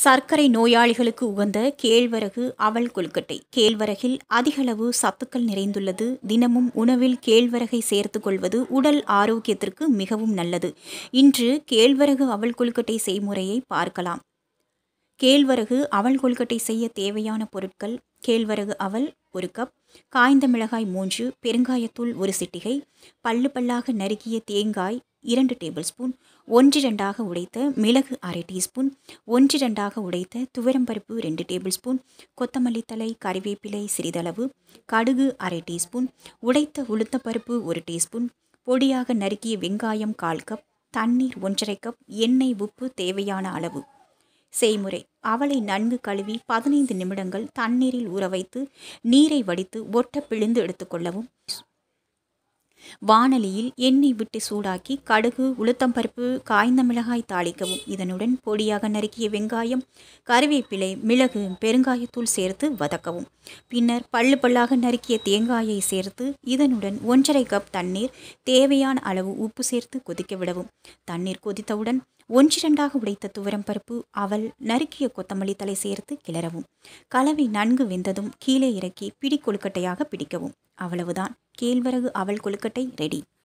சர்க்கரை நோயாளிகளுக்கு உகந்த கேழ்வரகு அவல் கொழுக்கட்டை கேழ்வரகில் அதிகளவு சத்துக்கள் நிறைந்துள்ளது தினமும் உணவில் கேழ்வரகை சேர்த்து கொள்வது உடல் ஆரோக்கியத்திற்கு மிகவும் நல்லது இன்று கேழ்வரகு அவல் கொழுக்கட்டை செய்முறையை பார்க்கலாம் கேழ்வரகு அவல் கொழுக்கட்டை செய்ய தேவையான பொருட்கள் கேழ்வரகு அவல் ஒரு கப் காய்ந்த மிளகாய் மூன்று பெருங்காயத்தூள் ஒரு சிட்டிகை பல்லு பல்லாக நறுக்கிய தேங்காய் இரண்டு டேபிள் ஸ்பூன் ஒன்று ரெண்டாக உடைத்த மிளகு அரை டீஸ்பூன் ரெண்டாக உடைத்த துவரம்பருப்பு ரெண்டு டேபிள் ஸ்பூன் கொத்தமல்லித்தலை கறிவேப்பிலை சிறிதளவு கடுகு அரை டீஸ்பூன் உடைத்த உளுத்தப்பருப்பு ஒரு டீஸ்பூன் பொடியாக நறுக்கிய வெங்காயம் கால் கப் தண்ணீர் ஒன்றரை கப் எண்ணெய் உப்பு தேவையான அளவு செய்முறை அவளை நன்கு கழுவி பதினைந்து நிமிடங்கள் தண்ணீரில் ஊற வைத்து நீரை வடித்து ஒட்ட பிழிந்து எடுத்துக்கொள்ளவும் வானலியில் எண்ணெய் விட்டு சூடாக்கி கடுகு உளுத்தம்பருப்பு காய்ந்த மிளகாய் தாளிக்கவும் இதனுடன் பொடியாக நறுக்கிய வெங்காயம் கருவேப்பிலை மிளகு பெருங்காயத்தூள் சேர்த்து வதக்கவும் பின்னர் பள்ளு பல்லாக நறுக்கிய தேங்காயை சேர்த்து இதனுடன் ஒன்றரை கப் தண்ணீர் தேவையான அளவு உப்பு சேர்த்து கொதிக்க விடவும் தண்ணீர் கொதித்தவுடன் ஒன்றிரண்டாக உடைத்த துவரம் பருப்பு நறுக்கிய கொத்தமல்லி தலை சேர்த்து கிளறவும் கலவை நன்கு வெந்ததும் கீழே இறக்கி பிடி கொழுக்கட்டையாக பிடிக்கவும் அவ்வளவுதான் கேழ்வரகு அவள் கொழுக்கட்டை ரெடி